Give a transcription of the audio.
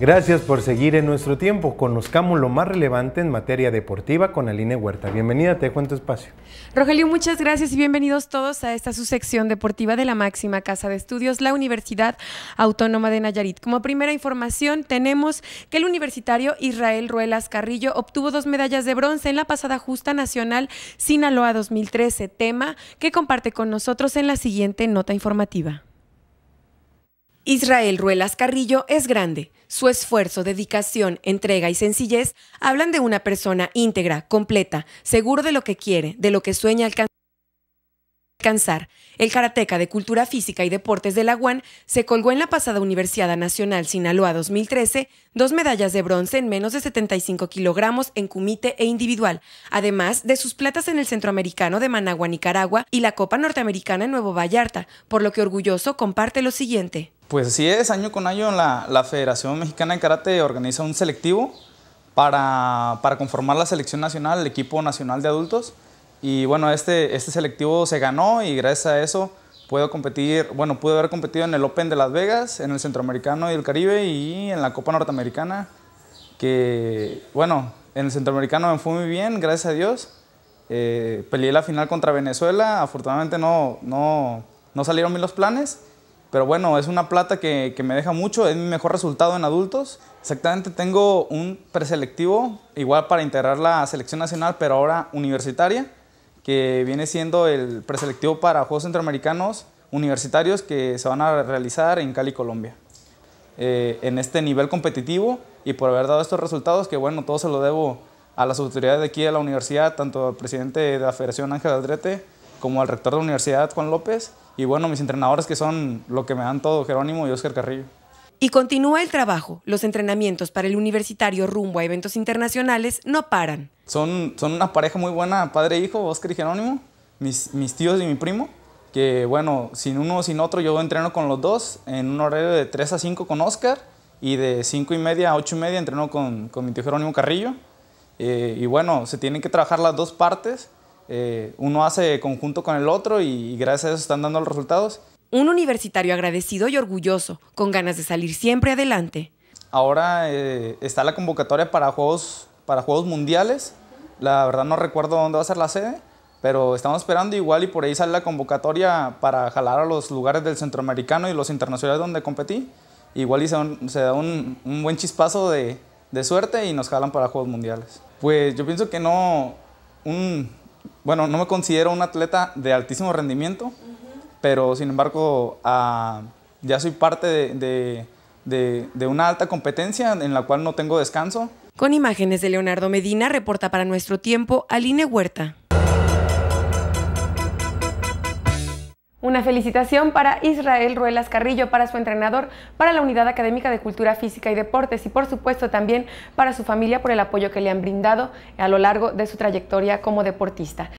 Gracias por seguir en nuestro tiempo. Conozcamos lo más relevante en materia deportiva con Aline Huerta. Bienvenida, te cuento espacio. Rogelio, muchas gracias y bienvenidos todos a esta su sección deportiva de la máxima casa de estudios, la Universidad Autónoma de Nayarit. Como primera información, tenemos que el universitario Israel Ruelas Carrillo obtuvo dos medallas de bronce en la pasada justa nacional Sinaloa 2013, tema que comparte con nosotros en la siguiente nota informativa. Israel Ruelas Carrillo es grande. Su esfuerzo, dedicación, entrega y sencillez hablan de una persona íntegra, completa, seguro de lo que quiere, de lo que sueña alcanzar alcanzar. El karateca de Cultura Física y Deportes de la UAN se colgó en la pasada Universidad Nacional Sinaloa 2013 dos medallas de bronce en menos de 75 kilogramos en kumite e individual, además de sus platas en el Centroamericano de Managua, Nicaragua y la Copa Norteamericana en Nuevo Vallarta, por lo que orgulloso comparte lo siguiente. Pues así es, año con año la, la Federación Mexicana de Karate organiza un selectivo para, para conformar la selección nacional, el equipo nacional de adultos, y bueno, este, este selectivo se ganó y gracias a eso puedo competir, bueno, pude haber competido en el Open de Las Vegas, en el Centroamericano y el Caribe y en la Copa Norteamericana, que bueno, en el Centroamericano me fue muy bien, gracias a Dios. Eh, peleé la final contra Venezuela, afortunadamente no, no, no salieron bien los planes, pero bueno, es una plata que, que, me deja mucho, es mi mejor resultado en adultos. Exactamente, tengo un preselectivo igual para integrar la selección nacional, pero ahora universitaria que viene siendo el preselectivo para Juegos Centroamericanos Universitarios que se van a realizar en Cali, Colombia. Eh, en este nivel competitivo y por haber dado estos resultados, que bueno, todo se lo debo a las autoridades de aquí de la universidad, tanto al presidente de la Federación Ángel Aldrete como al rector de la universidad Juan López y bueno, mis entrenadores que son lo que me dan todo, Jerónimo y Óscar Carrillo. Y continúa el trabajo. Los entrenamientos para el universitario rumbo a eventos internacionales no paran. Son, son una pareja muy buena, padre e hijo, Oscar y Jerónimo, mis, mis tíos y mi primo, que bueno, sin uno sin otro yo entreno con los dos, en un horario de 3 a 5 con Oscar y de 5 y media a 8 y media entreno con, con mi tío Jerónimo Carrillo. Eh, y bueno, se tienen que trabajar las dos partes. Eh, uno hace conjunto con el otro y, y gracias a eso están dando los resultados. Un universitario agradecido y orgulloso, con ganas de salir siempre adelante. Ahora eh, está la convocatoria para juegos, para juegos mundiales. La verdad no recuerdo dónde va a ser la sede, pero estamos esperando igual y por ahí sale la convocatoria para jalar a los lugares del centroamericano y los internacionales donde competí. Igual y se, da un, buen chispazo de, suerte y nos jalan para Juegos Mundiales. Pues yo pienso que no, bueno, no me considero un atleta de altísimo rendimiento, pero sin embargo ah, ya soy parte de una alta competencia en la cual no tengo descanso. Con imágenes de Leonardo Medina, reporta para nuestro tiempo Aline Huerta. Una felicitación para Israel Ruelas Carrillo, para su entrenador, para la Unidad Académica de Cultura Física y Deportes y por supuesto también para su familia por el apoyo que le han brindado a lo largo de su trayectoria como deportista.